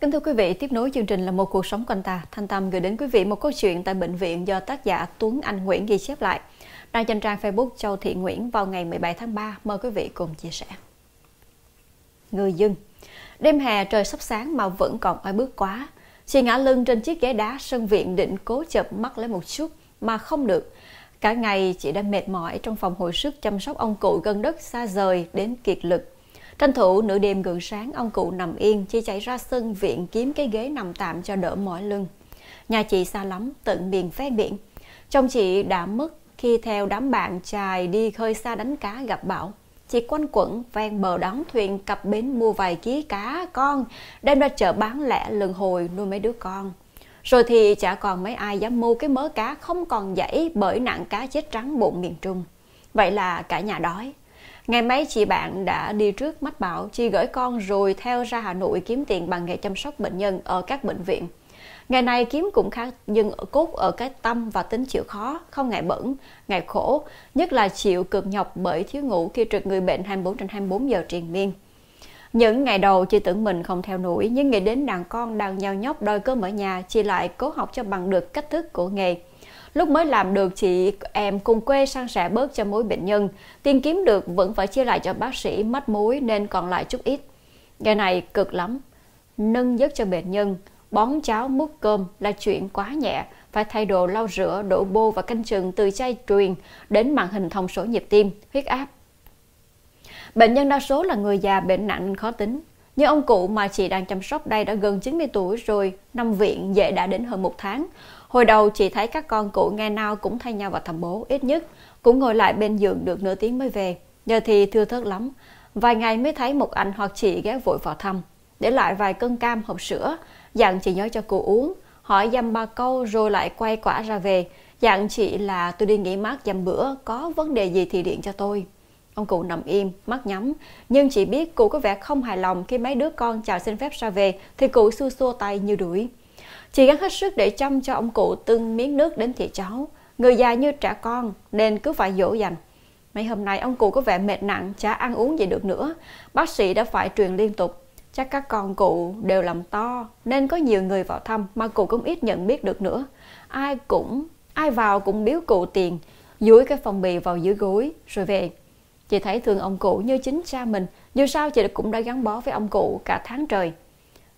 Kính thưa quý vị, tiếp nối chương trình là một cuộc sống quanh ta. Thanh Tâm gửi đến quý vị một câu chuyện tại bệnh viện do tác giả Tuấn Anh Nguyễn ghi chép lại. Đăng trên trang Facebook Châu Thị Nguyễn vào ngày 17 tháng 3. Mời quý vị cùng chia sẻ. Người dân Đêm hè trời sắp sáng mà vẫn còn oi bước quá. Chị ngã lưng trên chiếc ghế đá sân viện định cố chợp mắt lấy một chút mà không được. Cả ngày chị đã mệt mỏi trong phòng hồi sức chăm sóc ông cụ gần đất xa rời đến kiệt lực Tranh thủ nửa đêm gần sáng, ông cụ nằm yên, chỉ chạy ra sân viện kiếm cái ghế nằm tạm cho đỡ mỏi lưng. Nhà chị xa lắm, tận miền phé biển. Trong chị đã mất khi theo đám bạn trai đi khơi xa đánh cá gặp bão. Chị quanh quẩn ven bờ đón thuyền cặp bến mua vài ký cá con, đem ra chợ bán lẻ lần hồi nuôi mấy đứa con. Rồi thì chả còn mấy ai dám mua cái mớ cá không còn dãy bởi nạn cá chết trắng bụng miền Trung. Vậy là cả nhà đói. Ngày mấy chị bạn đã đi trước mách bảo, chị gửi con rồi theo ra Hà Nội kiếm tiền bằng nghề chăm sóc bệnh nhân ở các bệnh viện. Ngày này kiếm cũng khá nhưng cốt ở cái tâm và tính chịu khó, không ngại bẩn, ngại khổ, nhất là chịu cực nhọc bởi thiếu ngủ khi trực người bệnh 24 trên 24 giờ triền miên. Những ngày đầu chị tưởng mình không theo nổi, nhưng nghĩ đến đàn con đang nhao nhóc đôi cơm ở nhà, chị lại cố học cho bằng được cách thức của nghề. Lúc mới làm được chị em cùng quê sang sẻ bớt cho mỗi bệnh nhân. Tiền kiếm được vẫn phải chia lại cho bác sĩ mất muối nên còn lại chút ít. Ngày này cực lắm. Nâng giấc cho bệnh nhân, bón cháo múc cơm là chuyện quá nhẹ. Phải thay đồ lau rửa, đổ bô và canh chừng từ chai truyền đến màn hình thông số nhịp tim, huyết áp. Bệnh nhân đa số là người già, bệnh nặng, khó tính như ông cụ mà chị đang chăm sóc đây đã gần 90 tuổi rồi, năm viện dễ đã đến hơn một tháng. Hồi đầu chị thấy các con cụ nghe nào cũng thay nhau vào thăm bố, ít nhất cũng ngồi lại bên giường được nửa tiếng mới về. Giờ thì thưa thớt lắm, vài ngày mới thấy một anh hoặc chị ghé vội vào thăm, để lại vài cân cam hộp sữa, dặn chị nhớ cho cụ uống, hỏi dăm ba câu rồi lại quay quả ra về, dặn chị là tôi đi nghỉ mát dăm bữa, có vấn đề gì thì điện cho tôi. Ông cụ nằm im, mắt nhắm, nhưng chỉ biết cụ có vẻ không hài lòng khi mấy đứa con chào xin phép ra về thì cụ xua xua tay như đuổi. Chị gắng hết sức để chăm cho ông cụ từng miếng nước đến chị cháu. Người già như trẻ con nên cứ phải dỗ dành. Mấy hôm nay ông cụ có vẻ mệt nặng, chả ăn uống gì được nữa. Bác sĩ đã phải truyền liên tục. Chắc các con cụ đều làm to nên có nhiều người vào thăm mà cụ cũng ít nhận biết được nữa. Ai cũng, ai vào cũng biếu cụ tiền, dúi cái phong bì vào dưới gối rồi về. Chị thấy thương ông cụ như chính cha mình, dù sao chị cũng đã gắn bó với ông cụ cả tháng trời.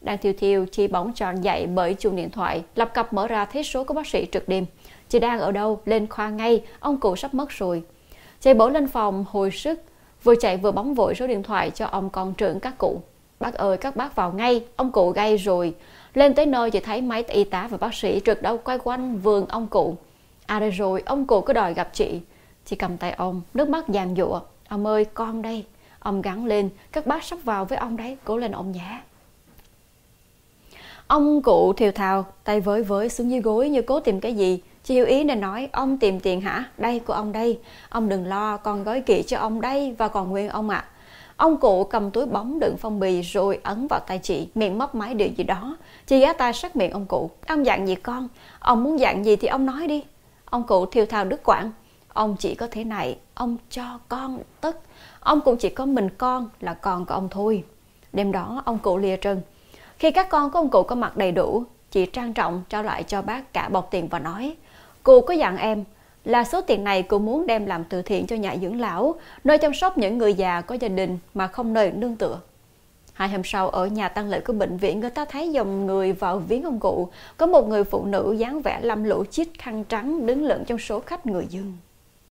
Đang thiêu thiêu, chị bỗng tròn dậy bởi chuông điện thoại, lập cập mở ra thấy số của bác sĩ trực đêm. Chị đang ở đâu, lên khoa ngay, ông cụ sắp mất rồi. Chị bổ lên phòng hồi sức, vừa chạy vừa bóng vội số điện thoại cho ông con trưởng các cụ. Bác ơi, các bác vào ngay, ông cụ gây rồi. Lên tới nơi chị thấy máy y tá và bác sĩ trực đâu quay quanh vườn ông cụ. À đây rồi, ông cụ cứ đòi gặp chị. Chị cầm tay ông, nước mắt giàn giụa. Ông ơi con đây Ông gắn lên Các bác sắp vào với ông đấy Cố lên ông nhé Ông cụ thiều thào Tay với với xuống dưới gối như cố tìm cái gì Chị hiểu ý nên nói Ông tìm tiền hả Đây của ông đây Ông đừng lo Con gói kỹ cho ông đây Và còn nguyên ông ạ à. Ông cụ cầm túi bóng đựng phong bì rồi ấn vào tay chị, miệng mấp máy điều gì đó. Chị ghé tay sát miệng ông cụ. Ông dặn gì con? Ông muốn dặn gì thì ông nói đi. Ông cụ thiều thào đứt quãng ông chỉ có thế này ông cho con tức ông cũng chỉ có mình con là con của ông thôi đêm đó ông cụ lìa trần khi các con của ông cụ có mặt đầy đủ chị trang trọng trao lại cho bác cả bọc tiền và nói cụ có dặn em là số tiền này cụ muốn đem làm từ thiện cho nhà dưỡng lão nơi chăm sóc những người già có gia đình mà không nơi nương tựa Hai hôm sau ở nhà tăng lễ của bệnh viện người ta thấy dòng người vào viếng ông cụ, có một người phụ nữ dáng vẻ lâm lũ chiếc khăn trắng đứng lẫn trong số khách người dân.